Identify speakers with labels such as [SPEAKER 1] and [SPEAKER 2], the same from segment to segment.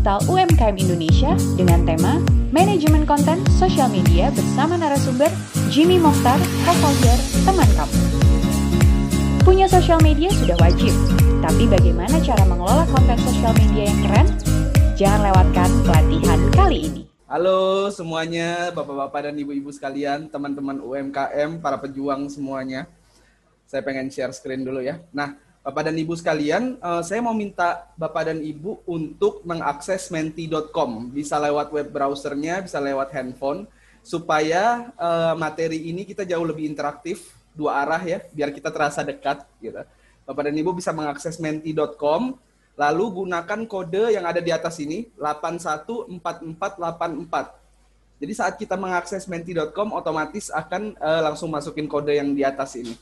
[SPEAKER 1] digital UMKM Indonesia dengan tema Manajemen Konten Sosial Media bersama narasumber Jimmy Mokhtar, co-founder Teman Kamu. Punya sosial media sudah wajib, tapi bagaimana cara mengelola konten sosial media yang keren? Jangan lewatkan
[SPEAKER 2] pelatihan kali ini. Halo semuanya, bapak-bapak dan ibu-ibu sekalian, teman-teman UMKM, para pejuang semuanya. Saya pengen share screen dulu ya. Nah, Bapak dan Ibu sekalian, eh, saya mau minta Bapak dan Ibu untuk mengakses menti.com, bisa lewat web browsernya, bisa lewat handphone, supaya eh, materi ini kita jauh lebih interaktif, dua arah ya, biar kita terasa dekat. Gitu. Bapak dan Ibu bisa mengakses menti.com, lalu gunakan kode yang ada di atas ini, 814484. Jadi saat kita mengakses menti.com, otomatis akan eh, langsung masukin kode yang di atas ini.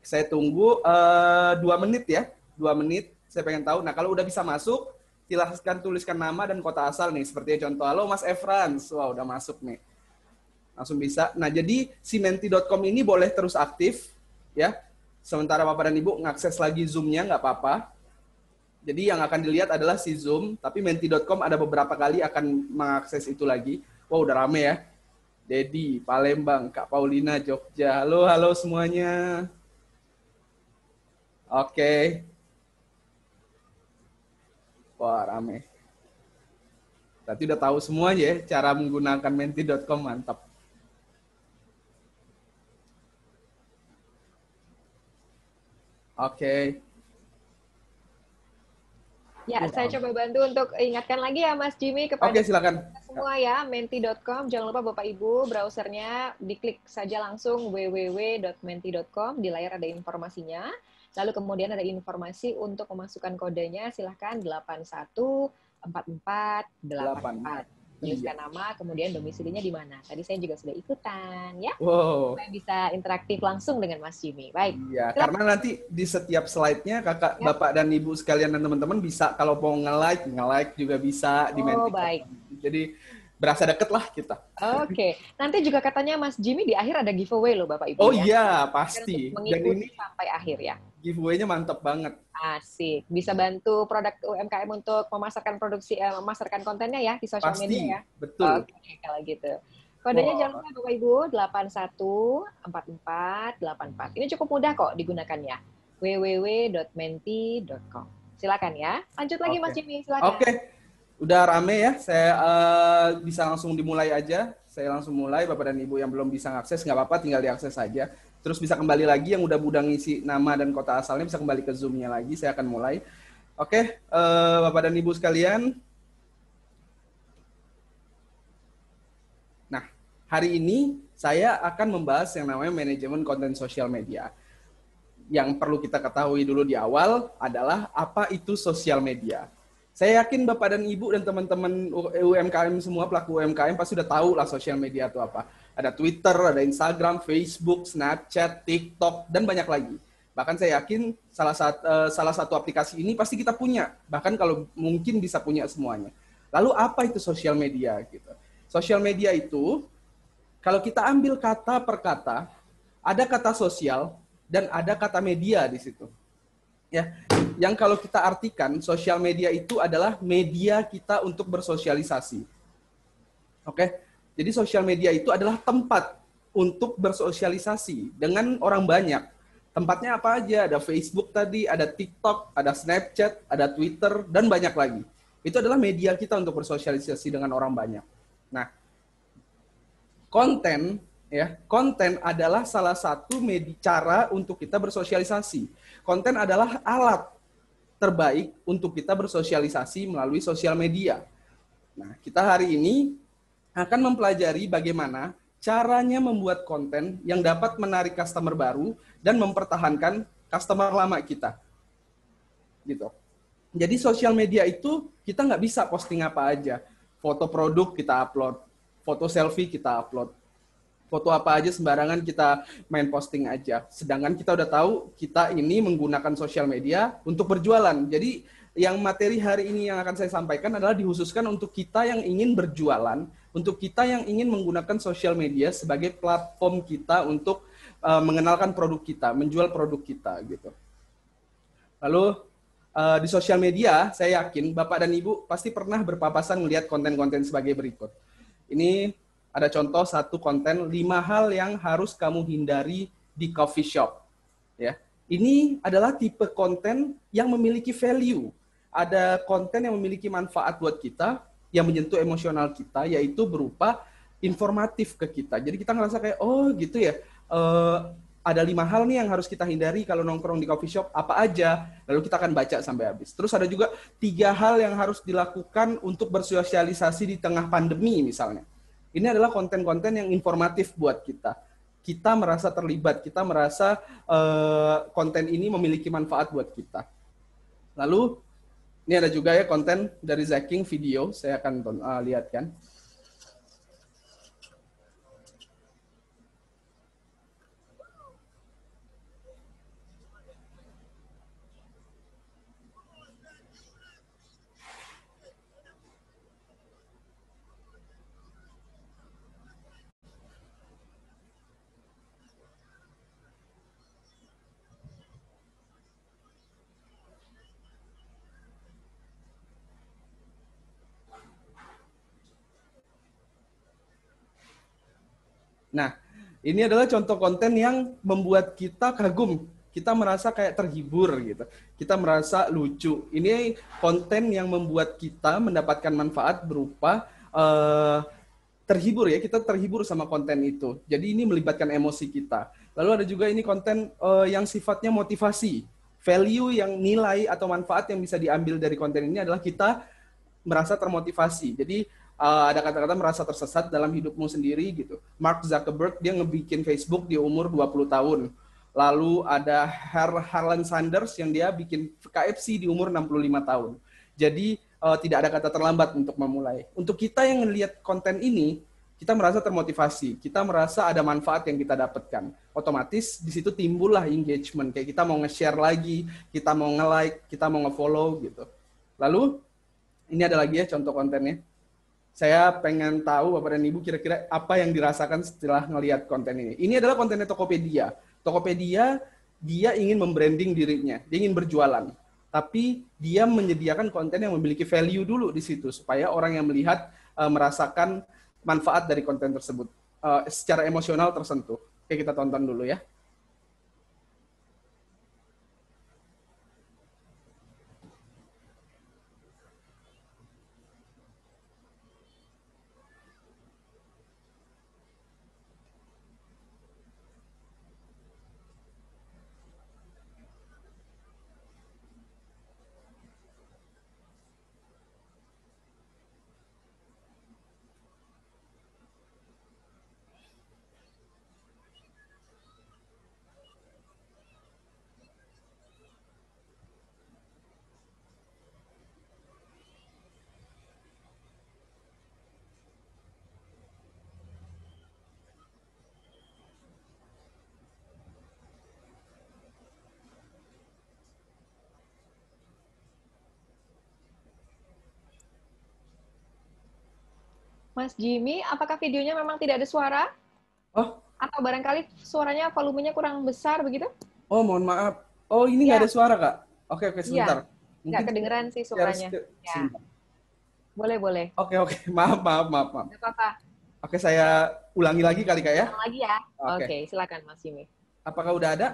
[SPEAKER 2] Saya tunggu uh, dua menit ya, dua menit. Saya pengen tahu. Nah kalau udah bisa masuk, silahkan tuliskan nama dan kota asal nih. Seperti contoh, halo Mas Efrans, wow udah masuk nih. Langsung bisa. Nah jadi simenti.com ini boleh terus aktif ya. Sementara Bapak dan Ibu ngakses lagi Zoom-nya nggak apa-apa. Jadi yang akan dilihat adalah si Zoom, tapi menti.com ada beberapa kali akan mengakses itu lagi. Wow, udah rame ya. Dedi, Palembang, Kak Paulina, Jogja. Halo, halo semuanya. Oke. Wah, rame. Berarti udah tahu semua ya cara menggunakan menti.com mantap. Oke. Okay. Ya, iya, saya coba
[SPEAKER 1] bantu untuk ingatkan lagi ya Mas Jimmy kepada okay, silakan. semua ya, menti.com. Jangan lupa Bapak Ibu, browsernya diklik saja langsung www.menti.com. Di layar ada informasinya. Lalu kemudian ada informasi untuk memasukkan kodenya, silahkan 814484. Tuliskan iya. nama, kemudian domisilinya di mana. Tadi saya juga sudah ikutan, ya. Wow. Saya bisa interaktif langsung dengan Mas Jimmy. Baik. Iya, karena
[SPEAKER 2] nanti di setiap slide-nya kakak, ya. bapak, dan ibu sekalian dan teman-teman bisa kalau mau nge-like, nge-like juga bisa. Oh, di baik. Jadi berasa deket lah kita.
[SPEAKER 1] Oke, okay. nanti juga katanya Mas Jimmy di akhir ada giveaway loh Bapak Ibu. Oh ya. iya
[SPEAKER 2] pasti. Dan ini
[SPEAKER 1] sampai akhir ya.
[SPEAKER 2] Giveaway-nya mantep banget.
[SPEAKER 1] Asik, bisa bantu produk UMKM untuk memasarkan produksi, eh, memasarkan kontennya ya di sosial pasti. media ya. Betul. Oke okay, kalau gitu.
[SPEAKER 2] Kodenya wow. jangan lupa
[SPEAKER 1] Bapak Ibu 814484. Ini cukup mudah kok digunakannya. www.menti.com. Silakan ya. Lanjut lagi okay. Mas Jimmy, silakan. Oke.
[SPEAKER 2] Okay udah rame ya. Saya uh, bisa langsung dimulai aja. Saya langsung mulai. Bapak dan Ibu yang belum bisa akses nggak apa-apa, tinggal diakses saja. Terus bisa kembali lagi yang udah budang ngisi nama dan kota asalnya bisa kembali ke Zoom-nya lagi. Saya akan mulai. Oke, uh, Bapak dan Ibu sekalian. Nah, hari ini saya akan membahas yang namanya manajemen konten sosial media. Yang perlu kita ketahui dulu di awal adalah apa itu sosial media saya yakin Bapak dan Ibu dan teman-teman UMKM semua pelaku UMKM pasti sudah tahu lah sosial media itu apa. Ada Twitter, ada Instagram, Facebook, Snapchat, TikTok, dan banyak lagi. Bahkan saya yakin salah satu, eh, salah satu aplikasi ini pasti kita punya. Bahkan kalau mungkin bisa punya semuanya. Lalu apa itu sosial media? Gitu. Sosial media itu kalau kita ambil kata per kata, ada kata sosial dan ada kata media di situ. Ya, yang kalau kita artikan sosial media itu adalah media kita untuk bersosialisasi. Oke. Jadi sosial media itu adalah tempat untuk bersosialisasi dengan orang banyak. Tempatnya apa aja? Ada Facebook tadi, ada TikTok, ada Snapchat, ada Twitter, dan banyak lagi. Itu adalah media kita untuk bersosialisasi dengan orang banyak. Nah, konten ya, konten adalah salah satu media cara untuk kita bersosialisasi. Konten adalah alat terbaik untuk kita bersosialisasi melalui sosial media. Nah, kita hari ini akan mempelajari bagaimana caranya membuat konten yang dapat menarik customer baru dan mempertahankan customer lama kita. Gitu. Jadi sosial media itu kita nggak bisa posting apa aja. Foto produk kita upload, foto selfie kita upload, foto apa aja sembarangan kita main posting aja. Sedangkan kita udah tahu kita ini menggunakan sosial media untuk berjualan. Jadi yang materi hari ini yang akan saya sampaikan adalah dihususkan untuk kita yang ingin berjualan, untuk kita yang ingin menggunakan sosial media sebagai platform kita untuk uh, mengenalkan produk kita, menjual produk kita gitu. Lalu uh, di sosial media, saya yakin Bapak dan Ibu pasti pernah berpapasan melihat konten-konten sebagai berikut. Ini ada contoh satu konten lima hal yang harus kamu hindari di coffee shop. Ya, ini adalah tipe konten yang memiliki value. Ada konten yang memiliki manfaat buat kita, yang menyentuh emosional kita, yaitu berupa informatif ke kita. Jadi kita ngerasa kayak, oh gitu ya, uh, ada lima hal nih yang harus kita hindari kalau nongkrong di coffee shop, apa aja, lalu kita akan baca sampai habis. Terus ada juga tiga hal yang harus dilakukan untuk bersosialisasi di tengah pandemi misalnya ini adalah konten-konten yang informatif buat kita. Kita merasa terlibat, kita merasa uh, konten ini memiliki manfaat buat kita. Lalu ini ada juga ya konten dari Zaking video, saya akan uh, lihatkan. Nah, ini adalah contoh konten yang membuat kita kagum. Kita merasa kayak terhibur gitu. Kita merasa lucu. Ini konten yang membuat kita mendapatkan manfaat berupa uh, terhibur ya. Kita terhibur sama konten itu. Jadi ini melibatkan emosi kita. Lalu ada juga ini konten uh, yang sifatnya motivasi. Value yang nilai atau manfaat yang bisa diambil dari konten ini adalah kita merasa termotivasi. Jadi uh, ada kata-kata merasa tersesat dalam hidupmu sendiri gitu. Mark Zuckerberg dia ngebikin Facebook di umur 20 tahun. Lalu ada Har Harlan Sanders yang dia bikin KFC di umur 65 tahun. Jadi uh, tidak ada kata terlambat untuk memulai. Untuk kita yang melihat konten ini, kita merasa termotivasi, kita merasa ada manfaat yang kita dapatkan. Otomatis di situ timbullah engagement, kayak kita mau nge-share lagi, kita mau nge-like, kita mau nge-follow gitu. Lalu ini ada lagi ya contoh kontennya saya pengen tahu Bapak dan Ibu kira-kira apa yang dirasakan setelah ngelihat konten ini. Ini adalah kontennya Tokopedia. Tokopedia dia ingin membranding dirinya, dia ingin berjualan. Tapi dia menyediakan konten yang memiliki value dulu di situ supaya orang yang melihat e, merasakan manfaat dari konten tersebut. E, secara emosional tersentuh. Oke, kita tonton dulu ya.
[SPEAKER 1] Mas Jimmy, apakah videonya memang tidak ada suara? Oh? Atau barangkali suaranya volumenya kurang besar begitu?
[SPEAKER 2] Oh, mohon maaf. Oh, ini nggak ya. ada suara, Kak? Oke, oke, iya. sebentar.
[SPEAKER 1] Ya. Nggak kedengeran sih suaranya. Ke...
[SPEAKER 2] Iya. Boleh, boleh. Oke, oke. Maaf, maaf, maaf. maaf. Gak apa-apa. Oke, saya ulangi lagi kali, Kak, ya? Ulang
[SPEAKER 1] lagi ya. Oke, oke silakan Mas Jimmy.
[SPEAKER 2] Apakah udah ada?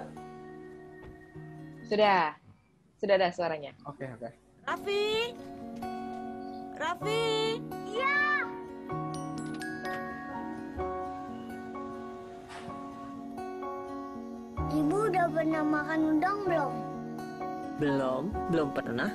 [SPEAKER 1] Sudah. Sudah ada suaranya.
[SPEAKER 2] Oke, oke. Raffi! Raffi! Iya!
[SPEAKER 1] Ibu udah pernah makan udang belum? Belum, belum pernah.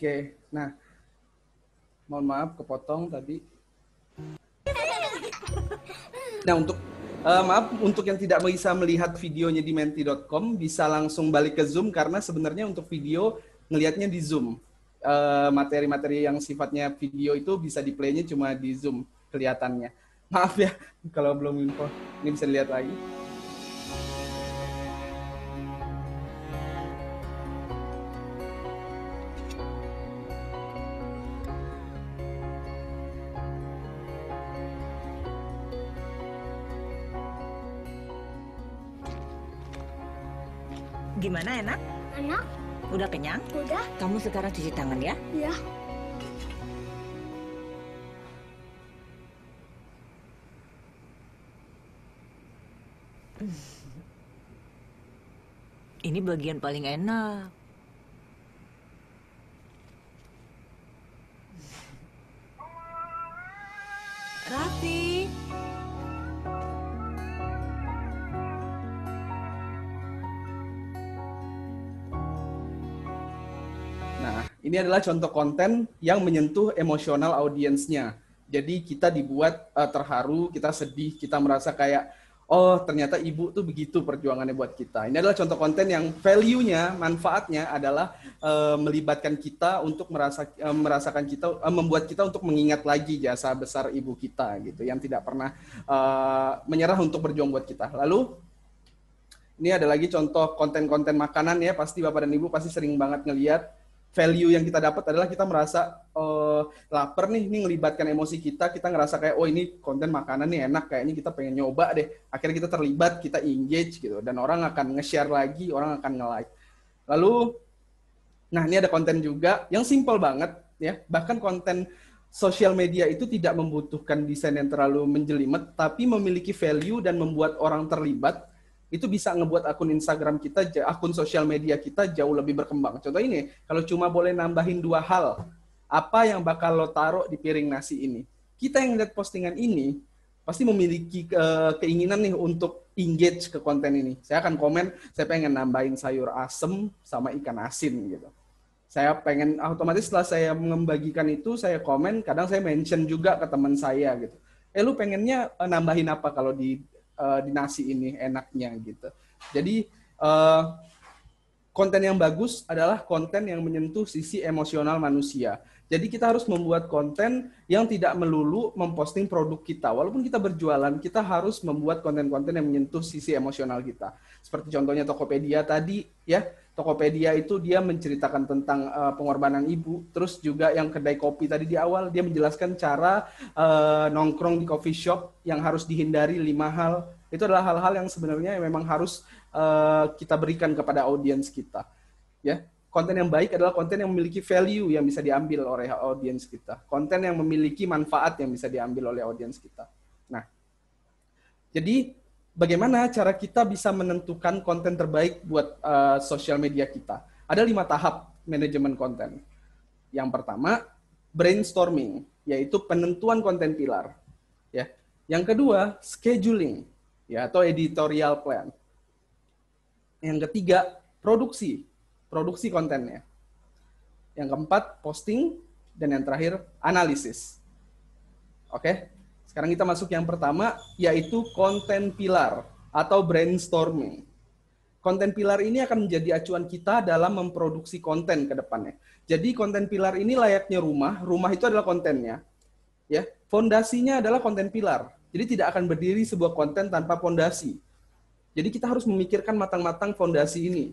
[SPEAKER 2] Oke, nah mohon maaf kepotong tadi. Nah untuk uh, maaf untuk yang tidak bisa melihat videonya di menti.com bisa langsung balik ke Zoom karena sebenarnya untuk video ngelihatnya di Zoom. Eh, materi-materi uh, yang sifatnya video itu bisa di cuma di Zoom kelihatannya. Maaf ya kalau belum info. Ini bisa dilihat lagi.
[SPEAKER 1] Gimana enak? Enak. Udah kenyang? Udah. Kamu sekarang cuci tangan ya? Iya. Ini bagian paling enak.
[SPEAKER 2] Ini adalah contoh konten yang menyentuh emosional audiensnya. Jadi kita dibuat uh, terharu, kita sedih, kita merasa kayak oh ternyata ibu tuh begitu perjuangannya buat kita. Ini adalah contoh konten yang value-nya, manfaatnya adalah uh, melibatkan kita untuk merasa uh, merasakan kita uh, membuat kita untuk mengingat lagi jasa besar ibu kita gitu yang tidak pernah uh, menyerah untuk berjuang buat kita. Lalu ini ada lagi contoh konten-konten makanan ya, pasti Bapak dan Ibu pasti sering banget ngeliat value yang kita dapat adalah kita merasa uh, lapar nih, ini melibatkan emosi kita, kita ngerasa kayak oh ini konten makanan nih enak, kayaknya kita pengen nyoba deh. Akhirnya kita terlibat, kita engage gitu, dan orang akan nge-share lagi, orang akan nge-like. Lalu, nah ini ada konten juga yang simple banget ya, bahkan konten sosial media itu tidak membutuhkan desain yang terlalu menjelimet, tapi memiliki value dan membuat orang terlibat itu bisa ngebuat akun Instagram kita, akun sosial media kita jauh lebih berkembang. Contoh ini, kalau cuma boleh nambahin dua hal, apa yang bakal lo taruh di piring nasi ini? Kita yang lihat postingan ini pasti memiliki eh, keinginan nih untuk engage ke konten ini. Saya akan komen, saya pengen nambahin sayur asem sama ikan asin gitu. Saya pengen otomatis setelah saya membagikan itu, saya komen, kadang saya mention juga ke teman saya gitu. Eh lu pengennya eh, nambahin apa kalau di uh, di nasi ini enaknya gitu. Jadi uh, konten yang bagus adalah konten yang menyentuh sisi emosional manusia. Jadi kita harus membuat konten yang tidak melulu memposting produk kita. Walaupun kita berjualan, kita harus membuat konten-konten yang menyentuh sisi emosional kita. Seperti contohnya Tokopedia tadi, ya Tokopedia itu dia menceritakan tentang uh, pengorbanan ibu. Terus juga yang kedai kopi tadi di awal dia menjelaskan cara uh, nongkrong di coffee shop yang harus dihindari lima hal. Itu adalah hal-hal yang sebenarnya memang harus uh, kita berikan kepada audiens kita. Ya, konten yang baik adalah konten yang memiliki value yang bisa diambil oleh audiens kita. Konten yang memiliki manfaat yang bisa diambil oleh audiens kita. Nah, jadi bagaimana cara kita bisa menentukan konten terbaik buat uh, eh, sosial media kita. Ada lima tahap manajemen konten. Yang pertama, brainstorming, yaitu penentuan konten pilar. Ya. Yang kedua, scheduling, ya atau editorial plan. Yang ketiga, produksi, produksi kontennya. Yang keempat, posting, dan yang terakhir, analisis. Oke, sekarang kita masuk yang pertama, yaitu konten pilar atau brainstorming. Konten pilar ini akan menjadi acuan kita dalam memproduksi konten ke depannya. Jadi konten pilar ini layaknya rumah, rumah itu adalah kontennya. Ya, fondasinya adalah konten pilar. Jadi tidak akan berdiri sebuah konten tanpa fondasi. Jadi kita harus memikirkan matang-matang fondasi ini.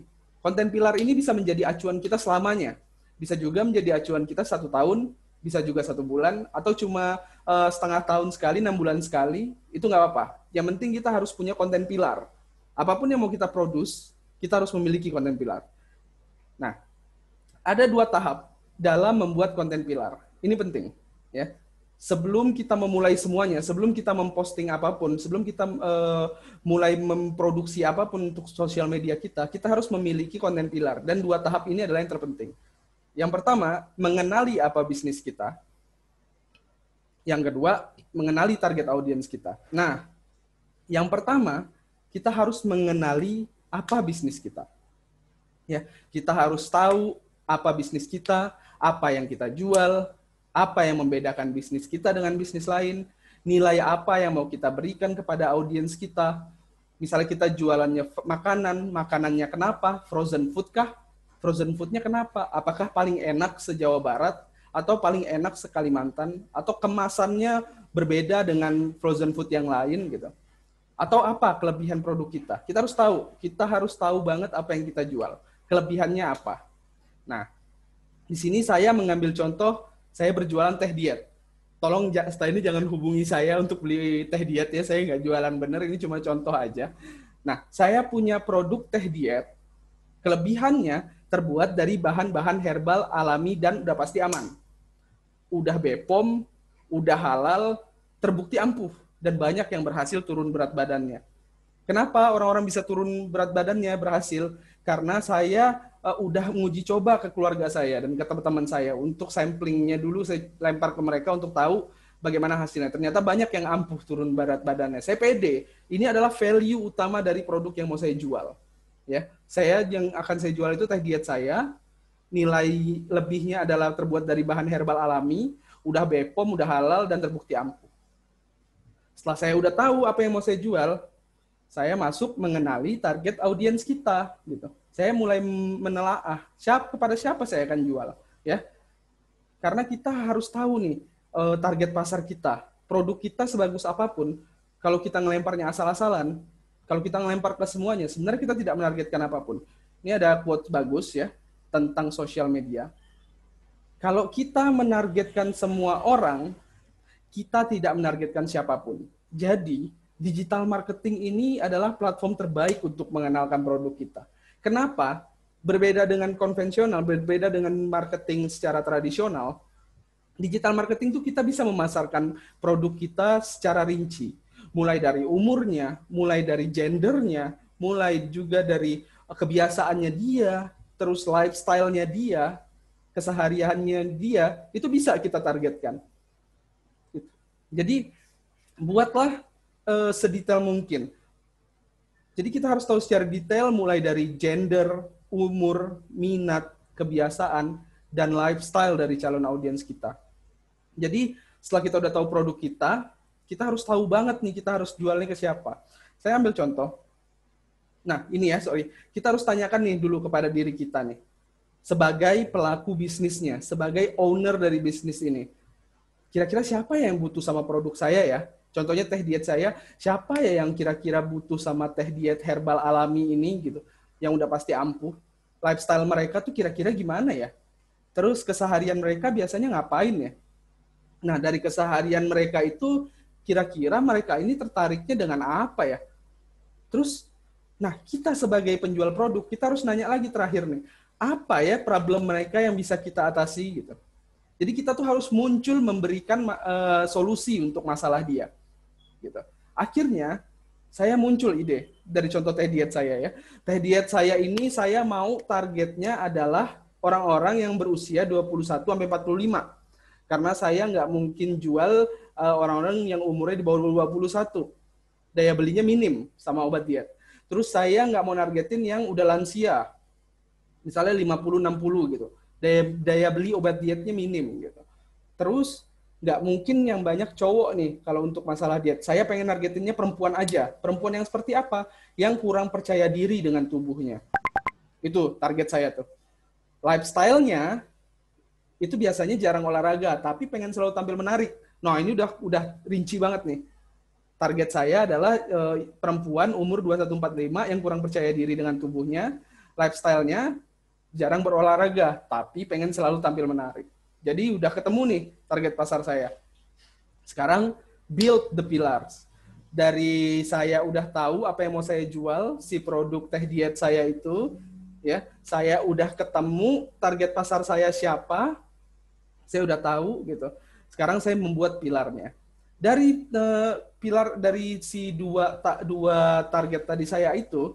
[SPEAKER 2] Konten pilar ini bisa menjadi acuan kita selamanya. Bisa juga menjadi acuan kita satu tahun, bisa juga satu bulan atau cuma uh, setengah tahun sekali enam bulan sekali itu nggak apa-apa yang penting kita harus punya konten pilar apapun yang mau kita produce kita harus memiliki konten pilar nah ada dua tahap dalam membuat konten pilar ini penting ya sebelum kita memulai semuanya sebelum kita memposting apapun sebelum kita uh, mulai memproduksi apapun untuk sosial media kita kita harus memiliki konten pilar dan dua tahap ini adalah yang terpenting yang pertama, mengenali apa bisnis kita. Yang kedua, mengenali target audiens kita. Nah, yang pertama, kita harus mengenali apa bisnis kita. Ya, kita harus tahu apa bisnis kita, apa yang kita jual, apa yang membedakan bisnis kita dengan bisnis lain, nilai apa yang mau kita berikan kepada audiens kita. Misalnya kita jualannya makanan, makanannya kenapa, frozen food kah, frozen foodnya kenapa? Apakah paling enak se-Jawa Barat atau paling enak se-Kalimantan atau kemasannya berbeda dengan frozen food yang lain gitu? Atau apa kelebihan produk kita? Kita harus tahu, kita harus tahu banget apa yang kita jual. Kelebihannya apa? Nah, di sini saya mengambil contoh saya berjualan teh diet. Tolong setelah ini jangan hubungi saya untuk beli teh diet ya, saya nggak jualan bener, ini cuma contoh aja. Nah, saya punya produk teh diet. Kelebihannya terbuat dari bahan-bahan herbal alami dan udah pasti aman. Udah BePom, udah halal, terbukti ampuh dan banyak yang berhasil turun berat badannya. Kenapa orang-orang bisa turun berat badannya berhasil? Karena saya uh, udah nguji coba ke keluarga saya dan ke teman-teman saya untuk samplingnya dulu saya lempar ke mereka untuk tahu bagaimana hasilnya. Ternyata banyak yang ampuh turun berat badannya. Saya ini adalah value utama dari produk yang mau saya jual. Ya, saya yang akan saya jual itu teh diet saya. Nilai lebihnya adalah terbuat dari bahan herbal alami, udah BPOM, udah halal, dan terbukti ampuh. Setelah saya udah tahu apa yang mau saya jual, saya masuk mengenali target audiens kita. gitu. Saya mulai menelaah siapa kepada siapa saya akan jual. ya. Karena kita harus tahu nih eh, target pasar kita, produk kita sebagus apapun, kalau kita ngelemparnya asal-asalan, kalau kita melempar ke semuanya, sebenarnya kita tidak menargetkan apapun. Ini ada quote bagus ya tentang sosial media. Kalau kita menargetkan semua orang, kita tidak menargetkan siapapun. Jadi, digital marketing ini adalah platform terbaik untuk mengenalkan produk kita. Kenapa? Berbeda dengan konvensional, berbeda dengan marketing secara tradisional, digital marketing itu kita bisa memasarkan produk kita secara rinci mulai dari umurnya, mulai dari gendernya, mulai juga dari kebiasaannya dia, terus lifestyle-nya dia, kesehariannya dia, itu bisa kita targetkan. Jadi buatlah uh, sedetail mungkin. Jadi kita harus tahu secara detail mulai dari gender, umur, minat, kebiasaan, dan lifestyle dari calon audiens kita. Jadi setelah kita udah tahu produk kita, kita harus tahu banget nih kita harus jualnya ke siapa. Saya ambil contoh. Nah, ini ya, sorry. Kita harus tanyakan nih dulu kepada diri kita nih. Sebagai pelaku bisnisnya, sebagai owner dari bisnis ini. Kira-kira siapa ya yang butuh sama produk saya ya? Contohnya teh diet saya, siapa ya yang kira-kira butuh sama teh diet herbal alami ini gitu, yang udah pasti ampuh. Lifestyle mereka tuh kira-kira gimana ya? Terus keseharian mereka biasanya ngapain ya? Nah, dari keseharian mereka itu kira-kira mereka ini tertariknya dengan apa ya? Terus, nah kita sebagai penjual produk, kita harus nanya lagi terakhir nih, apa ya problem mereka yang bisa kita atasi gitu. Jadi kita tuh harus muncul memberikan uh, solusi untuk masalah dia. Gitu. Akhirnya saya muncul ide dari contoh teh diet saya ya. Teh diet saya ini saya mau targetnya adalah orang-orang yang berusia 21 sampai 45 karena saya nggak mungkin jual orang eh, orang-orang yang umurnya di bawah 21. Daya belinya minim sama obat diet. Terus saya nggak mau nargetin yang udah lansia. Misalnya 50-60 gitu. Daya, daya beli obat dietnya minim gitu. Terus nggak mungkin yang banyak cowok nih kalau untuk masalah diet. Saya pengen nargetinnya perempuan aja. Perempuan yang seperti apa? Yang kurang percaya diri dengan tubuhnya. Itu target saya tuh. Lifestyle-nya itu biasanya jarang olahraga tapi pengen selalu tampil menarik. Nah, ini udah udah rinci banget nih. Target saya adalah e, perempuan umur 2145 yang kurang percaya diri dengan tubuhnya, lifestyle-nya, jarang berolahraga tapi pengen selalu tampil menarik. Jadi udah ketemu nih target pasar saya. Sekarang build the pillars. Dari saya udah tahu apa yang mau saya jual, si produk teh diet saya itu, ya, saya udah ketemu target pasar saya siapa, saya udah tahu gitu. Sekarang saya membuat pilarnya. Dari uh, pilar dari si dua ta, dua target tadi saya itu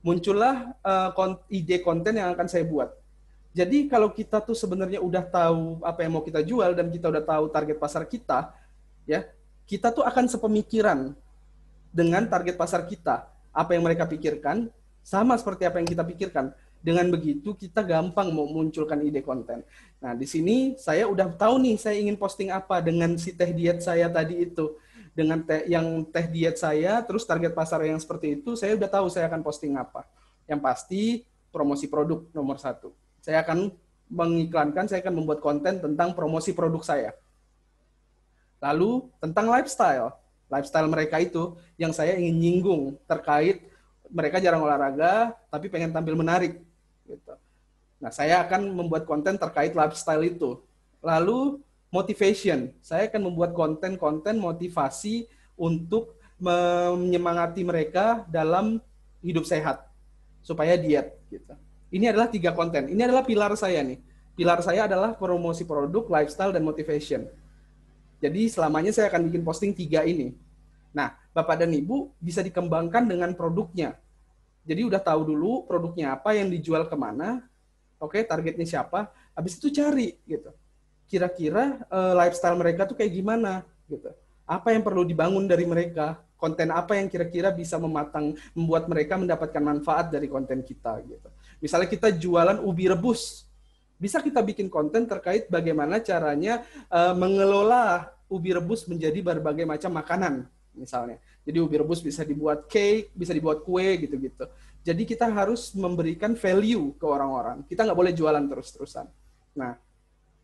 [SPEAKER 2] muncullah uh, kon, ide konten yang akan saya buat. Jadi kalau kita tuh sebenarnya udah tahu apa yang mau kita jual dan kita udah tahu target pasar kita, ya kita tuh akan sepemikiran dengan target pasar kita. Apa yang mereka pikirkan sama seperti apa yang kita pikirkan. Dengan begitu kita gampang mau munculkan ide konten. Nah, di sini saya udah tahu nih saya ingin posting apa dengan si teh diet saya tadi itu. Dengan teh yang teh diet saya, terus target pasar yang seperti itu, saya udah tahu saya akan posting apa. Yang pasti promosi produk nomor satu. Saya akan mengiklankan, saya akan membuat konten tentang promosi produk saya. Lalu tentang lifestyle, lifestyle mereka itu yang saya ingin nyinggung terkait mereka jarang olahraga tapi pengen tampil menarik Nah, saya akan membuat konten terkait lifestyle itu. Lalu motivation, saya akan membuat konten-konten motivasi untuk menyemangati mereka dalam hidup sehat supaya diet gitu. Ini adalah tiga konten. Ini adalah pilar saya nih. Pilar saya adalah promosi produk, lifestyle dan motivation. Jadi selamanya saya akan bikin posting tiga ini. Nah, Bapak dan Ibu bisa dikembangkan dengan produknya. Jadi udah tahu dulu produknya apa yang dijual kemana, oke okay, targetnya siapa, habis itu cari gitu. Kira-kira uh, lifestyle mereka tuh kayak gimana gitu. Apa yang perlu dibangun dari mereka? Konten apa yang kira-kira bisa mematang membuat mereka mendapatkan manfaat dari konten kita gitu. Misalnya kita jualan ubi rebus. Bisa kita bikin konten terkait bagaimana caranya uh, mengelola ubi rebus menjadi berbagai macam makanan misalnya. Jadi ubi rebus bisa dibuat cake, bisa dibuat kue gitu-gitu. Jadi kita harus memberikan value ke orang-orang. Kita nggak boleh jualan terus-terusan. Nah,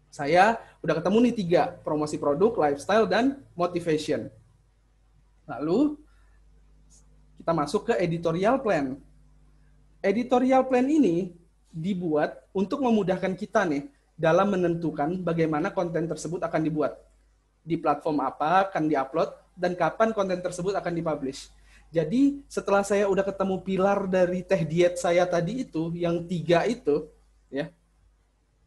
[SPEAKER 2] saya udah ketemu nih tiga promosi produk, lifestyle dan motivation. Lalu kita masuk ke editorial plan. Editorial plan ini dibuat untuk memudahkan kita nih dalam menentukan bagaimana konten tersebut akan dibuat. Di platform apa akan diupload dan kapan konten tersebut akan dipublish. Jadi setelah saya udah ketemu pilar dari teh diet saya tadi itu, yang tiga itu, ya.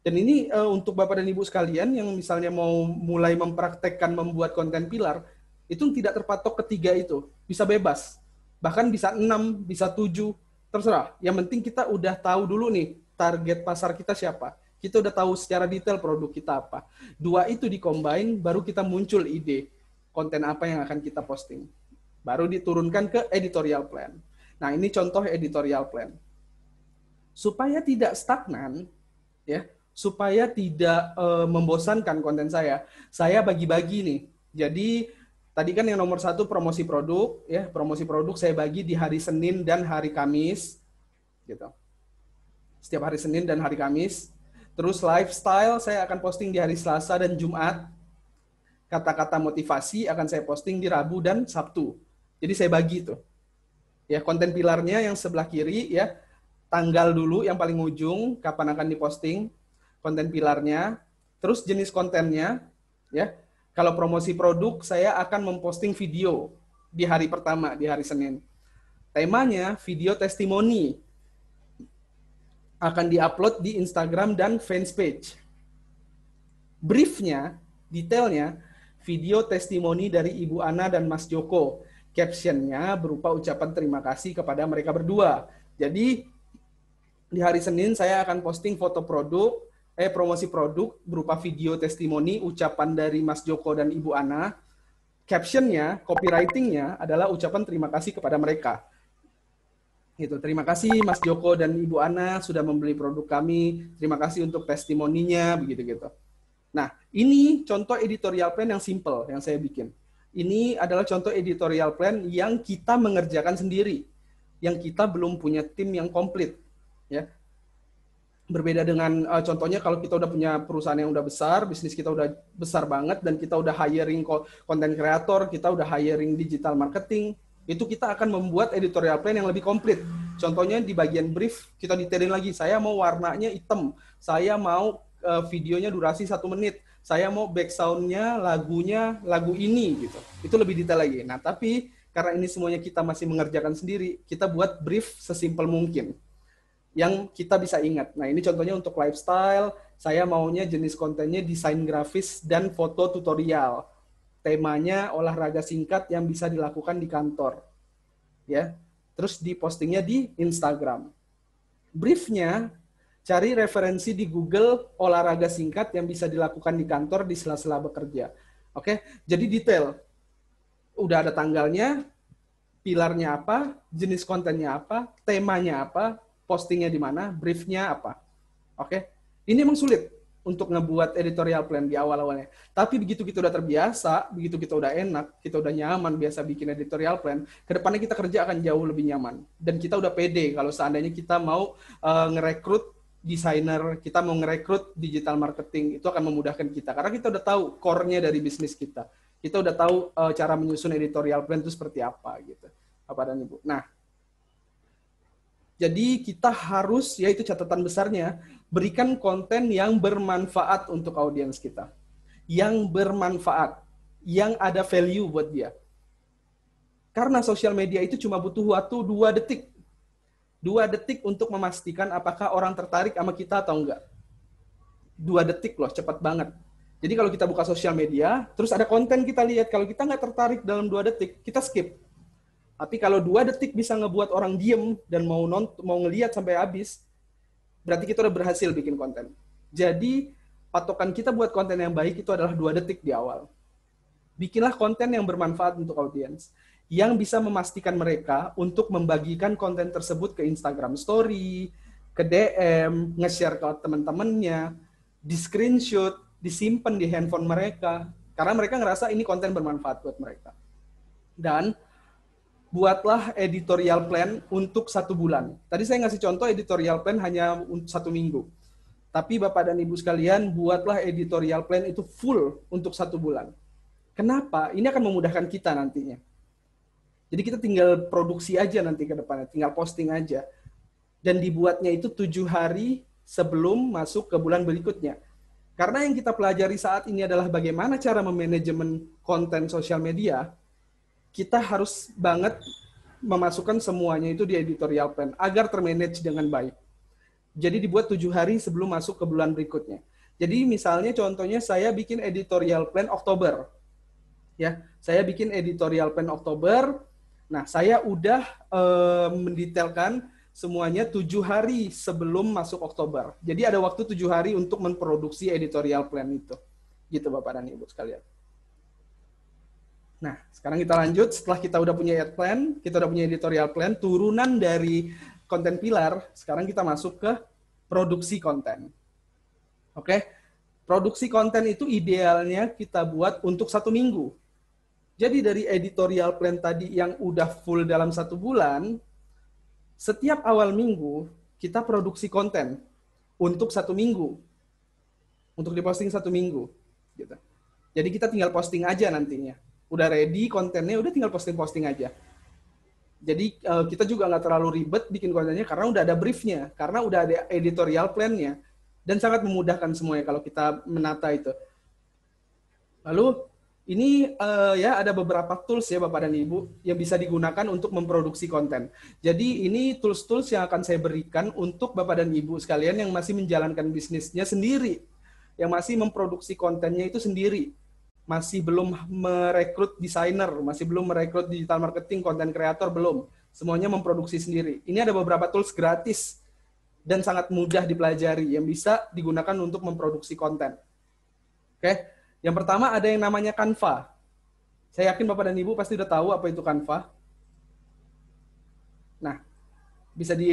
[SPEAKER 2] Dan ini uh, untuk Bapak dan Ibu sekalian yang misalnya mau mulai mempraktekkan membuat konten pilar, itu tidak terpatok ketiga itu, bisa bebas. Bahkan bisa enam, bisa tujuh, terserah. Yang penting kita udah tahu dulu nih target pasar kita siapa. Kita udah tahu secara detail produk kita apa. Dua itu dikombain, baru kita muncul ide konten apa yang akan kita posting baru diturunkan ke editorial plan. Nah, ini contoh editorial plan. Supaya tidak stagnan, ya, supaya tidak e, membosankan konten saya, saya bagi-bagi nih. Jadi tadi kan yang nomor satu promosi produk, ya, promosi produk saya bagi di hari Senin dan hari Kamis, gitu. Setiap hari Senin dan hari Kamis. Terus lifestyle saya akan posting di hari Selasa dan Jumat. Kata-kata motivasi akan saya posting di Rabu dan Sabtu jadi saya bagi tuh. Ya, konten pilarnya yang sebelah kiri ya, tanggal dulu yang paling ujung kapan akan diposting konten pilarnya, terus jenis kontennya ya. Kalau promosi produk saya akan memposting video di hari pertama di hari Senin. Temanya video testimoni akan diupload di Instagram dan fans page, Briefnya, detailnya, video testimoni dari Ibu Ana dan Mas Joko captionnya berupa ucapan terima kasih kepada mereka berdua. Jadi di hari Senin saya akan posting foto produk, eh promosi produk berupa video testimoni ucapan dari Mas Joko dan Ibu Ana. Captionnya, copywritingnya adalah ucapan terima kasih kepada mereka. Gitu. Terima kasih Mas Joko dan Ibu Ana sudah membeli produk kami. Terima kasih untuk testimoninya, begitu-gitu. Nah, ini contoh editorial plan yang simple yang saya bikin. Ini adalah contoh editorial plan yang kita mengerjakan sendiri, yang kita belum punya tim yang komplit, ya. Berbeda dengan uh, contohnya kalau kita udah punya perusahaan yang udah besar, bisnis kita udah besar banget dan kita udah hiring konten kreator, kita udah hiring digital marketing, itu kita akan membuat editorial plan yang lebih komplit. Contohnya di bagian brief kita detailin lagi, saya mau warnanya hitam, saya mau uh, videonya durasi satu menit, saya mau back soundnya lagunya lagu ini gitu itu lebih detail lagi nah tapi karena ini semuanya kita masih mengerjakan sendiri kita buat brief sesimpel mungkin yang kita bisa ingat nah ini contohnya untuk lifestyle saya maunya jenis kontennya desain grafis dan foto tutorial temanya olahraga singkat yang bisa dilakukan di kantor ya terus dipostingnya di Instagram briefnya Cari referensi di Google olahraga singkat yang bisa dilakukan di kantor di sela-sela bekerja. Oke, jadi detail. Udah ada tanggalnya, pilarnya apa, jenis kontennya apa, temanya apa, postingnya di mana, briefnya apa. Oke, ini emang sulit untuk ngebuat editorial plan di awal-awalnya. Tapi begitu kita udah terbiasa, begitu kita udah enak, kita udah nyaman biasa bikin editorial plan, kedepannya kita kerja akan jauh lebih nyaman. Dan kita udah pede kalau seandainya kita mau uh, ngerekrut desainer, kita mau ngerekrut digital marketing, itu akan memudahkan kita. Karena kita udah tahu core-nya dari bisnis kita. Kita udah tahu uh, cara menyusun editorial plan itu seperti apa gitu. Apa dan Ibu. Nah, jadi kita harus, ya itu catatan besarnya, berikan konten yang bermanfaat untuk audiens kita. Yang bermanfaat, yang ada value buat dia. Karena sosial media itu cuma butuh waktu dua detik dua detik untuk memastikan apakah orang tertarik sama kita atau enggak. Dua detik loh, cepat banget. Jadi kalau kita buka sosial media, terus ada konten kita lihat, kalau kita nggak tertarik dalam dua detik, kita skip. Tapi kalau dua detik bisa ngebuat orang diem dan mau non mau ngelihat sampai habis, berarti kita udah berhasil bikin konten. Jadi patokan kita buat konten yang baik itu adalah dua detik di awal. Bikinlah konten yang bermanfaat untuk audiens yang bisa memastikan mereka untuk membagikan konten tersebut ke Instagram Story, ke DM, nge-share ke teman-temannya, di screenshot, disimpan di handphone mereka, karena mereka ngerasa ini konten bermanfaat buat mereka. Dan buatlah editorial plan untuk satu bulan. Tadi saya ngasih contoh editorial plan hanya untuk satu minggu. Tapi Bapak dan Ibu sekalian, buatlah editorial plan itu full untuk satu bulan. Kenapa? Ini akan memudahkan kita nantinya jadi kita tinggal produksi aja nanti ke depannya, tinggal posting aja. Dan dibuatnya itu tujuh hari sebelum masuk ke bulan berikutnya. Karena yang kita pelajari saat ini adalah bagaimana cara memanajemen konten sosial media, kita harus banget memasukkan semuanya itu di editorial plan agar termanage dengan baik. Jadi dibuat tujuh hari sebelum masuk ke bulan berikutnya. Jadi misalnya contohnya saya bikin editorial plan Oktober. Ya, saya bikin editorial plan Oktober, Nah, saya udah uh, mendetailkan semuanya tujuh hari sebelum masuk Oktober. Jadi ada waktu tujuh hari untuk memproduksi editorial plan itu. Gitu Bapak dan Ibu sekalian. Nah, sekarang kita lanjut. Setelah kita udah punya ad plan, kita udah punya editorial plan, turunan dari konten pilar, sekarang kita masuk ke produksi konten. Oke, okay? produksi konten itu idealnya kita buat untuk satu minggu. Jadi dari editorial plan tadi yang udah full dalam satu bulan, setiap awal minggu kita produksi konten untuk satu minggu, untuk diposting satu minggu. Gitu. Jadi kita tinggal posting aja nantinya. Udah ready kontennya, udah tinggal posting-posting aja. Jadi eh, kita juga nggak terlalu ribet bikin kontennya karena udah ada briefnya, karena udah ada editorial plannya, dan sangat memudahkan semuanya kalau kita menata itu. Lalu ini uh, ya ada beberapa tools ya Bapak dan Ibu yang bisa digunakan untuk memproduksi konten. Jadi ini tools-tools yang akan saya berikan untuk Bapak dan Ibu sekalian yang masih menjalankan bisnisnya sendiri, yang masih memproduksi kontennya itu sendiri, masih belum merekrut desainer, masih belum merekrut digital marketing, konten kreator belum. Semuanya memproduksi sendiri. Ini ada beberapa tools gratis dan sangat mudah dipelajari yang bisa digunakan untuk memproduksi konten. Oke. Okay? Yang pertama ada yang namanya Canva. Saya yakin Bapak dan Ibu pasti udah tahu apa itu Canva. Nah, bisa di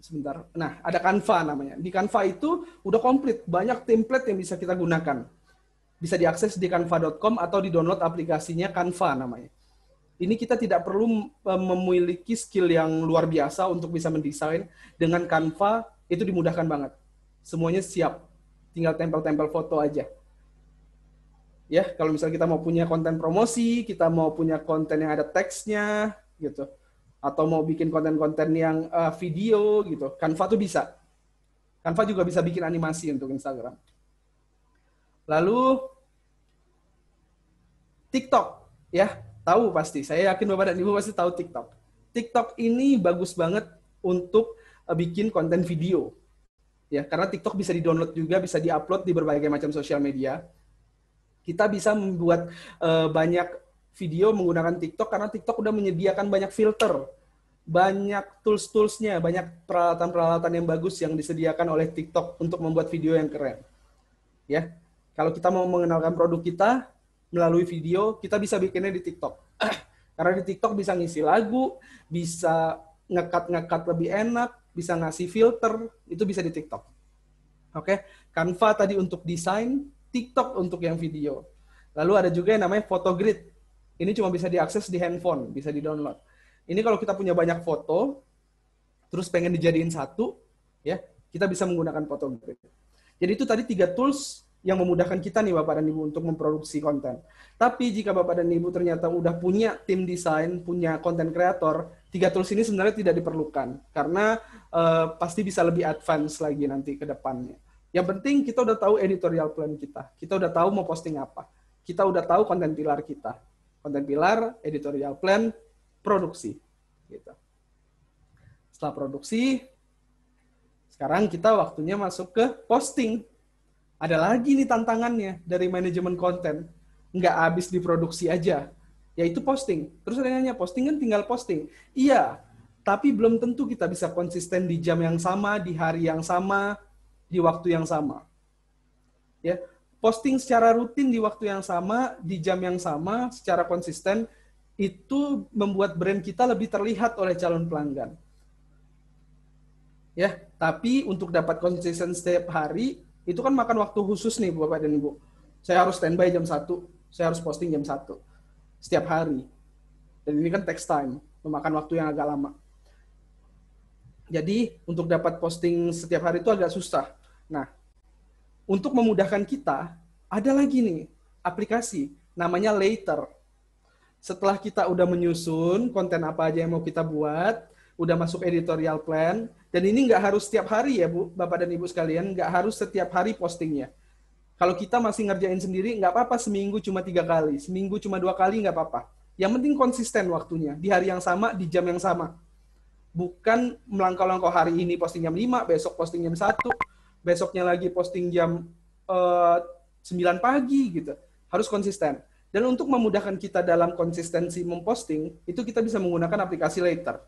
[SPEAKER 2] sebentar. Nah, ada Canva namanya. Di Canva itu udah komplit, banyak template yang bisa kita gunakan. Bisa diakses di canva.com atau di-download aplikasinya Canva namanya. Ini kita tidak perlu e, memiliki skill yang luar biasa untuk bisa mendesain. Dengan Canva itu dimudahkan banget. Semuanya siap. Tinggal tempel-tempel foto aja ya kalau misalnya kita mau punya konten promosi kita mau punya konten yang ada teksnya gitu atau mau bikin konten-konten yang uh, video gitu Canva tuh bisa Canva juga bisa bikin animasi untuk Instagram lalu TikTok ya tahu pasti saya yakin bapak dan ibu pasti tahu TikTok TikTok ini bagus banget untuk uh, bikin konten video ya karena TikTok bisa di download juga bisa diupload di berbagai macam sosial media kita bisa membuat uh, banyak video menggunakan TikTok karena TikTok udah menyediakan banyak filter, banyak tools-toolsnya, banyak peralatan-peralatan yang bagus yang disediakan oleh TikTok untuk membuat video yang keren. Ya, kalau kita mau mengenalkan produk kita melalui video, kita bisa bikinnya di TikTok. karena di TikTok bisa ngisi lagu, bisa ngekat-ngekat lebih enak, bisa ngasih filter, itu bisa di TikTok. Oke, okay? Canva tadi untuk desain, TikTok untuk yang video. Lalu ada juga yang namanya foto grid. Ini cuma bisa diakses di handphone, bisa di-download. Ini kalau kita punya banyak foto, terus pengen dijadiin satu, ya kita bisa menggunakan foto grid. Jadi itu tadi tiga tools yang memudahkan kita nih Bapak dan Ibu untuk memproduksi konten. Tapi jika Bapak dan Ibu ternyata udah punya tim desain, punya konten kreator, tiga tools ini sebenarnya tidak diperlukan karena uh, pasti bisa lebih advance lagi nanti ke depannya. Yang penting kita udah tahu editorial plan kita. Kita udah tahu mau posting apa. Kita udah tahu konten pilar kita. Konten pilar, editorial plan, produksi. Gitu. Setelah produksi, sekarang kita waktunya masuk ke posting. Ada lagi nih tantangannya dari manajemen konten. Nggak habis diproduksi aja, yaitu posting. Terus ada yang nanya, posting kan tinggal posting. Iya, tapi belum tentu kita bisa konsisten di jam yang sama, di hari yang sama, di waktu yang sama. Ya, posting secara rutin di waktu yang sama, di jam yang sama, secara konsisten itu membuat brand kita lebih terlihat oleh calon pelanggan. Ya, tapi untuk dapat konsisten setiap hari itu kan makan waktu khusus nih Bapak dan Ibu. Saya harus standby jam 1, saya harus posting jam 1 setiap hari. Dan ini kan text time, memakan waktu yang agak lama. Jadi untuk dapat posting setiap hari itu agak susah. Nah, untuk memudahkan kita, ada lagi nih aplikasi namanya Later. Setelah kita udah menyusun konten apa aja yang mau kita buat, udah masuk editorial plan, dan ini nggak harus setiap hari ya Bu, Bapak dan Ibu sekalian, nggak harus setiap hari postingnya. Kalau kita masih ngerjain sendiri, nggak apa-apa seminggu cuma tiga kali, seminggu cuma dua kali nggak apa-apa. Yang penting konsisten waktunya, di hari yang sama, di jam yang sama bukan melangkah-langkah hari ini posting jam 5, besok posting jam 1, besoknya lagi posting jam uh, eh, 9 pagi gitu. Harus konsisten. Dan untuk memudahkan kita dalam konsistensi memposting, itu kita bisa menggunakan aplikasi Later.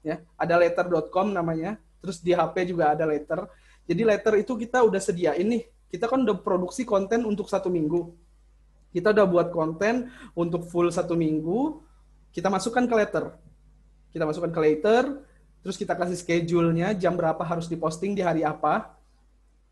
[SPEAKER 2] Ya, ada later.com namanya, terus di HP juga ada Later. Jadi Later itu kita udah sediain nih, kita kan udah produksi konten untuk satu minggu. Kita udah buat konten untuk full satu minggu, kita masukkan ke Later kita masukkan ke later, terus kita kasih schedule-nya, jam berapa harus diposting di hari apa,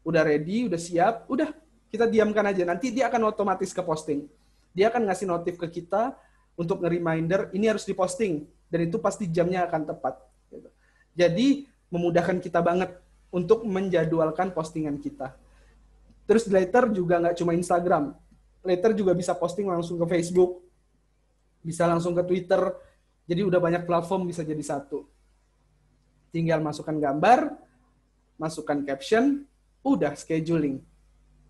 [SPEAKER 2] udah ready, udah siap, udah kita diamkan aja. Nanti dia akan otomatis ke posting. Dia akan ngasih notif ke kita untuk nge-reminder ini harus diposting dan itu pasti jamnya akan tepat. Gitu. Jadi memudahkan kita banget untuk menjadwalkan postingan kita. Terus later juga nggak cuma Instagram, later juga bisa posting langsung ke Facebook, bisa langsung ke Twitter, jadi udah banyak platform bisa jadi satu. Tinggal masukkan gambar, masukkan caption, udah scheduling.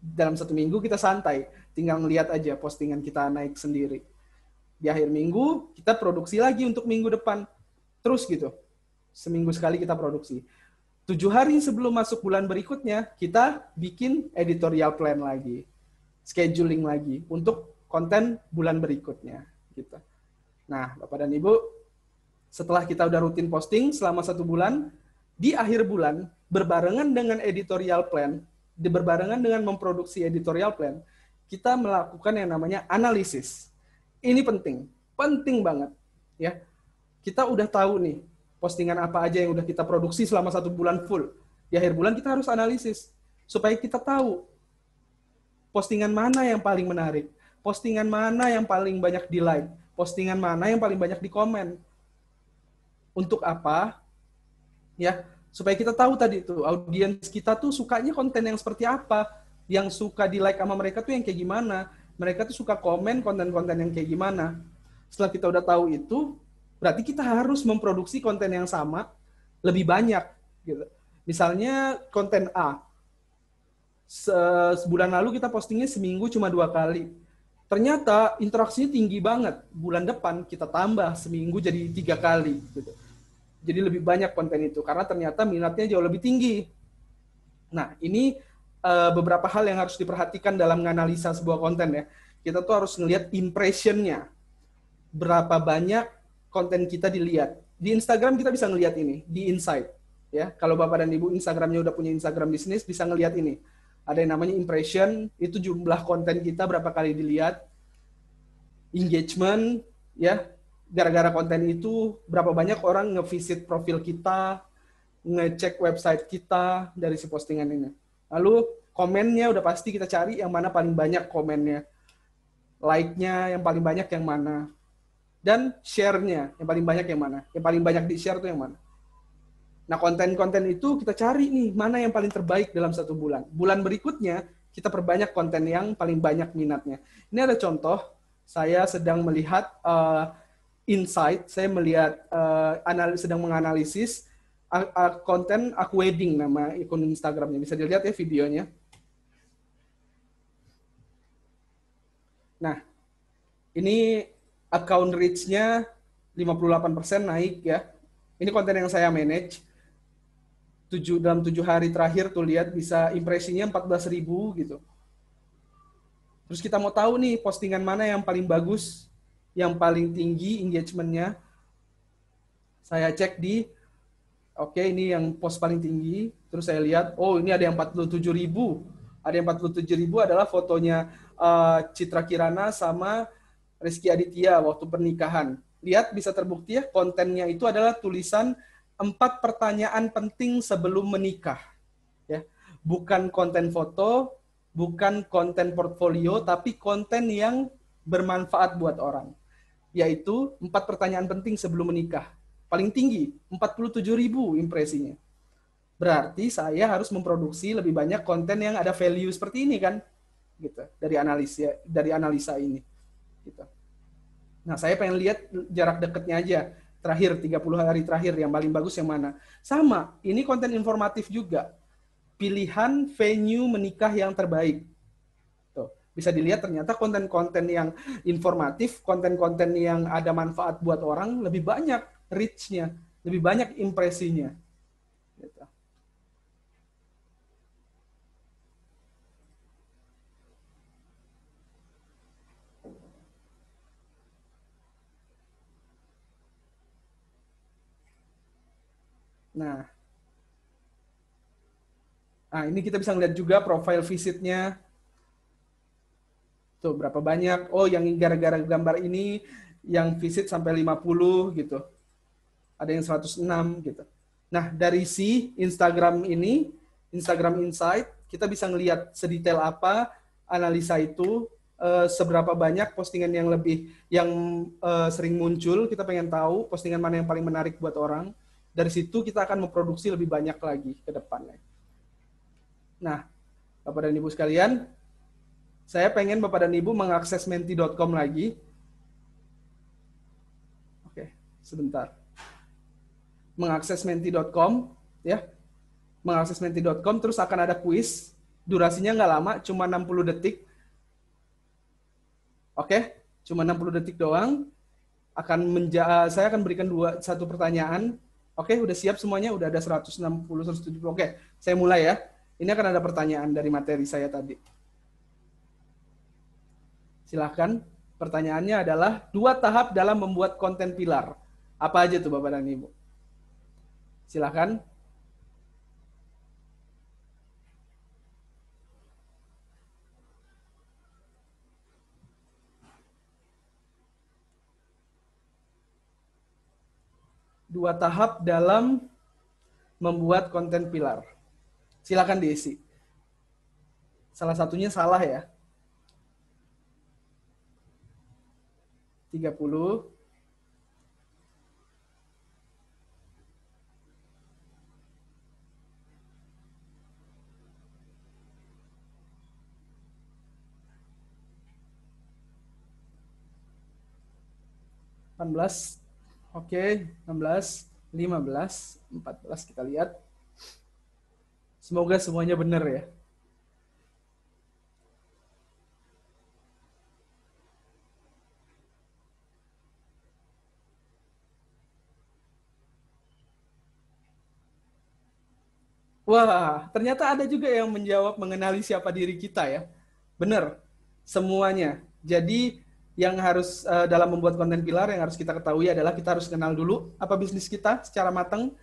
[SPEAKER 2] Dalam satu minggu kita santai, tinggal ngeliat aja postingan kita naik sendiri. Di akhir minggu, kita produksi lagi untuk minggu depan. Terus gitu, seminggu sekali kita produksi. Tujuh hari sebelum masuk bulan berikutnya, kita bikin editorial plan lagi. Scheduling lagi untuk konten bulan berikutnya. Gitu. Nah, Bapak dan Ibu, setelah kita udah rutin posting selama satu bulan, di akhir bulan, berbarengan dengan editorial plan, di berbarengan dengan memproduksi editorial plan, kita melakukan yang namanya analisis. Ini penting, penting banget. ya. Kita udah tahu nih, postingan apa aja yang udah kita produksi selama satu bulan full. Di akhir bulan kita harus analisis, supaya kita tahu postingan mana yang paling menarik, postingan mana yang paling banyak di like, postingan mana yang paling banyak dikomen. Untuk apa? Ya, supaya kita tahu tadi tuh audiens kita tuh sukanya konten yang seperti apa, yang suka di like sama mereka tuh yang kayak gimana, mereka tuh suka komen konten-konten yang kayak gimana. Setelah kita udah tahu itu, berarti kita harus memproduksi konten yang sama lebih banyak gitu. Misalnya konten A. sebulan lalu kita postingnya seminggu cuma dua kali Ternyata interaksinya tinggi banget. Bulan depan kita tambah seminggu jadi tiga kali. Gitu. Jadi lebih banyak konten itu karena ternyata minatnya jauh lebih tinggi. Nah ini uh, beberapa hal yang harus diperhatikan dalam menganalisa sebuah konten ya. Kita tuh harus ngelihat impressionnya. Berapa banyak konten kita dilihat. Di Instagram kita bisa ngelihat ini, di Insight. Ya, kalau Bapak dan Ibu Instagramnya udah punya Instagram bisnis, bisa ngelihat ini ada yang namanya impression, itu jumlah konten kita berapa kali dilihat, engagement, ya, gara-gara konten itu berapa banyak orang ngevisit profil kita, ngecek website kita dari si postingan ini. Lalu komennya udah pasti kita cari yang mana paling banyak komennya. Like-nya yang paling banyak yang mana. Dan share-nya yang paling banyak yang mana. Yang paling banyak di-share tuh yang mana. Nah, konten-konten itu kita cari nih, mana yang paling terbaik dalam satu bulan. Bulan berikutnya, kita perbanyak konten yang paling banyak minatnya. Ini ada contoh, saya sedang melihat uh, insight, saya melihat uh, anal sedang menganalisis uh, uh, konten aku wedding nama ikon Instagramnya. Bisa dilihat ya videonya. Nah, ini account reach-nya 58% naik ya. Ini konten yang saya manage tujuh dalam tujuh hari terakhir tuh lihat bisa impresinya 14 ribu gitu. Terus kita mau tahu nih postingan mana yang paling bagus, yang paling tinggi engagementnya. Saya cek di, oke okay, ini yang post paling tinggi. Terus saya lihat, oh ini ada yang 47 ribu. Ada yang 47 ribu adalah fotonya uh, Citra Kirana sama Rizky Aditya waktu pernikahan. Lihat bisa terbukti ya kontennya itu adalah tulisan empat pertanyaan penting sebelum menikah. Ya, bukan konten foto, bukan konten portfolio, tapi konten yang bermanfaat buat orang. Yaitu empat pertanyaan penting sebelum menikah. Paling tinggi, 47 ribu impresinya. Berarti saya harus memproduksi lebih banyak konten yang ada value seperti ini kan? Gitu, dari analisa dari analisa ini. Gitu. Nah, saya pengen lihat jarak dekatnya aja terakhir 30 hari terakhir yang paling bagus yang mana? Sama, ini konten informatif juga. Pilihan venue menikah yang terbaik. Tuh, bisa dilihat ternyata konten-konten yang informatif, konten-konten yang ada manfaat buat orang lebih banyak reach-nya, lebih banyak impresinya. Nah, nah ini kita bisa ngeliat juga profile visitnya. Tuh, berapa banyak. Oh, yang gara-gara gambar ini, yang visit sampai 50 gitu. Ada yang 106 gitu. Nah, dari si Instagram ini, Instagram Insight, kita bisa ngelihat sedetail apa analisa itu, eh, seberapa banyak postingan yang lebih yang eh, sering muncul, kita pengen tahu postingan mana yang paling menarik buat orang dari situ kita akan memproduksi lebih banyak lagi ke depannya. Nah, Bapak dan Ibu sekalian, saya pengen Bapak dan Ibu mengakses menti.com lagi. Oke, sebentar. Mengakses menti.com, ya. Mengakses menti.com, terus akan ada kuis. Durasinya nggak lama, cuma 60 detik. Oke, cuma 60 detik doang. Akan menja saya akan berikan dua satu pertanyaan Oke, udah siap semuanya, udah ada 160, 170. Oke, saya mulai ya. Ini akan ada pertanyaan dari materi saya tadi. Silahkan. Pertanyaannya adalah dua tahap dalam membuat konten pilar. Apa aja tuh Bapak dan Ibu? Silahkan. dua tahap dalam membuat konten pilar. Silakan diisi. Salah satunya salah ya. 30 18 Oke, okay, 16, 15, 14 kita lihat. Semoga semuanya benar ya. Wah, ternyata ada juga yang menjawab mengenali siapa diri kita ya. Benar, semuanya. Jadi yang harus uh, dalam membuat konten pilar yang harus kita ketahui adalah kita harus kenal dulu apa bisnis kita secara matang,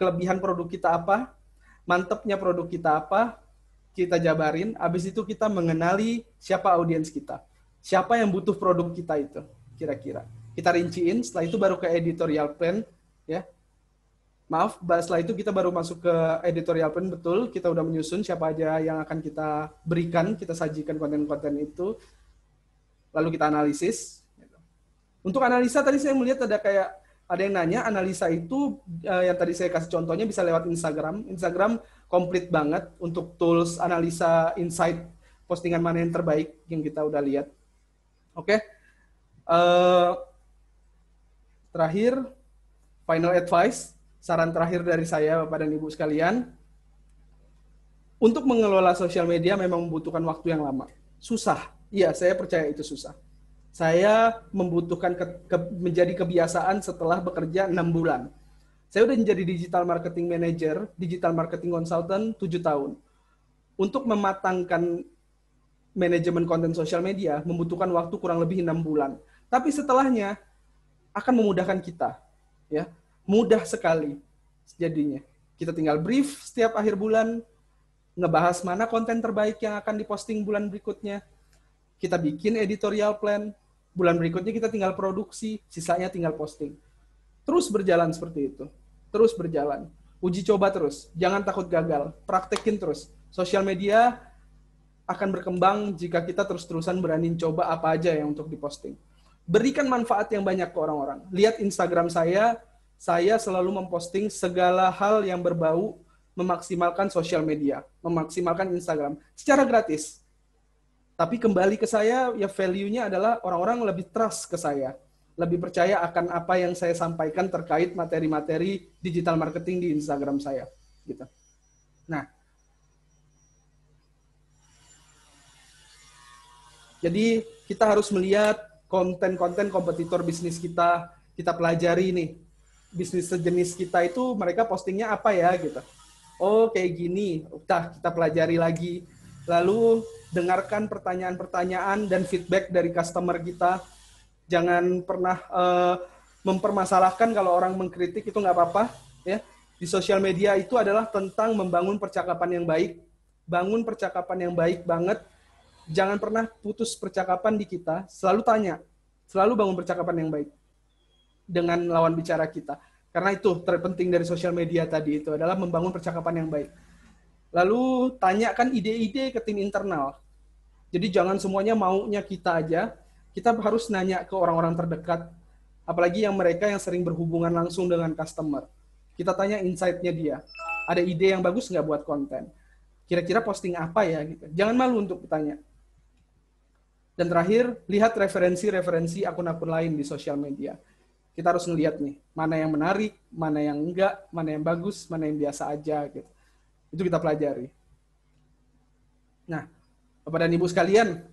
[SPEAKER 2] kelebihan produk kita apa, mantepnya produk kita apa, kita jabarin, habis itu kita mengenali siapa audiens kita. Siapa yang butuh produk kita itu kira-kira. Kita rinciin, setelah itu baru ke editorial plan ya. Maaf, setelah itu kita baru masuk ke editorial plan betul, kita udah menyusun siapa aja yang akan kita berikan, kita sajikan konten-konten itu lalu kita analisis. Untuk analisa tadi saya melihat ada kayak ada yang nanya analisa itu eh, yang tadi saya kasih contohnya bisa lewat Instagram. Instagram komplit banget untuk tools analisa insight postingan mana yang terbaik yang kita udah lihat. Oke. Okay? Eh, terakhir final advice, saran terakhir dari saya Bapak dan Ibu sekalian. Untuk mengelola sosial media memang membutuhkan waktu yang lama. Susah Iya, saya percaya itu susah. Saya membutuhkan ke, ke, menjadi kebiasaan setelah bekerja enam bulan. Saya udah menjadi digital marketing manager, digital marketing consultant tujuh tahun. Untuk mematangkan manajemen konten sosial media membutuhkan waktu kurang lebih enam bulan. Tapi setelahnya akan memudahkan kita, ya mudah sekali jadinya. Kita tinggal brief setiap akhir bulan, ngebahas mana konten terbaik yang akan diposting bulan berikutnya, kita bikin editorial plan, bulan berikutnya kita tinggal produksi, sisanya tinggal posting. Terus berjalan seperti itu. Terus berjalan. Uji coba terus, jangan takut gagal, praktekin terus. Sosial media akan berkembang jika kita terus-terusan berani coba apa aja yang untuk diposting. Berikan manfaat yang banyak ke orang-orang. Lihat Instagram saya, saya selalu memposting segala hal yang berbau memaksimalkan sosial media, memaksimalkan Instagram secara gratis tapi kembali ke saya, ya value-nya adalah orang-orang lebih trust ke saya. Lebih percaya akan apa yang saya sampaikan terkait materi-materi digital marketing di Instagram saya. gitu. Nah, jadi kita harus melihat konten-konten kompetitor bisnis kita, kita pelajari nih. Bisnis sejenis kita itu mereka postingnya apa ya gitu. Oh, kayak gini. Udah, kita pelajari lagi Lalu dengarkan pertanyaan-pertanyaan dan feedback dari customer kita. Jangan pernah uh, mempermasalahkan kalau orang mengkritik itu nggak apa-apa ya. Di sosial media itu adalah tentang membangun percakapan yang baik. Bangun percakapan yang baik banget. Jangan pernah putus percakapan di kita. Selalu tanya. Selalu bangun percakapan yang baik dengan lawan bicara kita. Karena itu terpenting dari sosial media tadi itu adalah membangun percakapan yang baik. Lalu tanyakan ide-ide ke tim internal. Jadi jangan semuanya maunya kita aja. Kita harus nanya ke orang-orang terdekat, apalagi yang mereka yang sering berhubungan langsung dengan customer. Kita tanya insight-nya dia. Ada ide yang bagus nggak buat konten? Kira-kira posting apa ya? Gitu. Jangan malu untuk bertanya. Dan terakhir, lihat referensi-referensi akun-akun lain di sosial media. Kita harus melihat nih, mana yang menarik, mana yang enggak, mana yang bagus, mana yang biasa aja gitu. Itu kita pelajari. Nah, Bapak dan Ibu sekalian,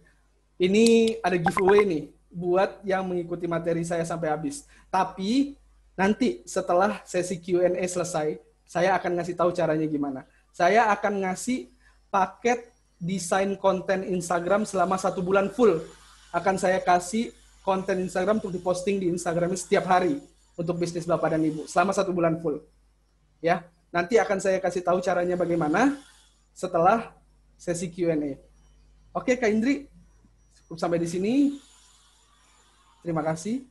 [SPEAKER 2] ini ada giveaway nih buat yang mengikuti materi saya sampai habis. Tapi nanti setelah sesi Q&A selesai, saya akan ngasih tahu caranya gimana. Saya akan ngasih paket desain konten Instagram selama satu bulan full. Akan saya kasih konten Instagram untuk diposting di Instagram setiap hari untuk bisnis Bapak dan Ibu selama satu bulan full. Ya, Nanti akan saya kasih tahu caranya bagaimana setelah sesi Q&A. Oke Kak Indri, cukup sampai di sini. Terima kasih.